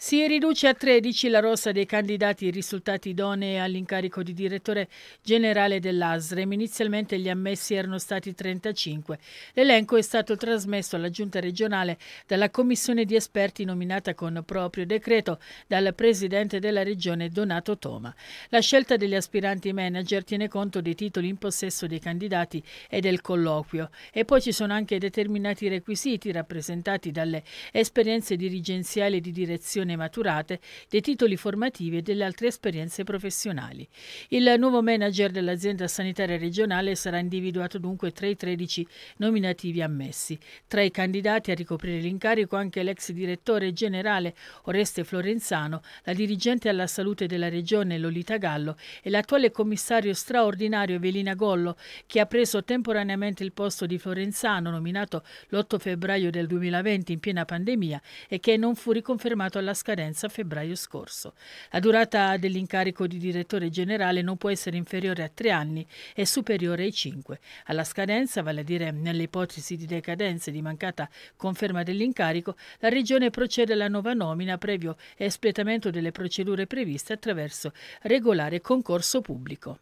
Si riduce a 13 la rossa dei candidati risultati idonei all'incarico di direttore generale dell'ASREM. Inizialmente gli ammessi erano stati 35. L'elenco è stato trasmesso alla Giunta regionale dalla commissione di esperti nominata con proprio decreto dal presidente della regione Donato Toma. La scelta degli aspiranti manager tiene conto dei titoli in possesso dei candidati e del colloquio. E poi ci sono anche determinati requisiti rappresentati dalle esperienze dirigenziali di direzione prestazioni maturate, dei titoli formativi e delle altre esperienze professionali. Il nuovo manager dell'azienda sanitaria regionale sarà individuato dunque tra i 13 nominativi ammessi. Tra i candidati a ricoprire l'incarico anche l'ex direttore generale Oreste Florenzano, la dirigente alla salute della regione Lolita Gallo e l'attuale commissario straordinario Velina Gollo, che ha preso temporaneamente il posto di Florenzano, nominato l'8 febbraio del 2020 in piena pandemia e che non fu riconfermato alla scadenza a febbraio scorso. La durata dell'incarico di direttore generale non può essere inferiore a tre anni e superiore ai cinque. Alla scadenza, vale a dire nelle ipotesi di decadenza e di mancata conferma dell'incarico, la Regione procede alla nuova nomina previo espletamento delle procedure previste attraverso regolare concorso pubblico.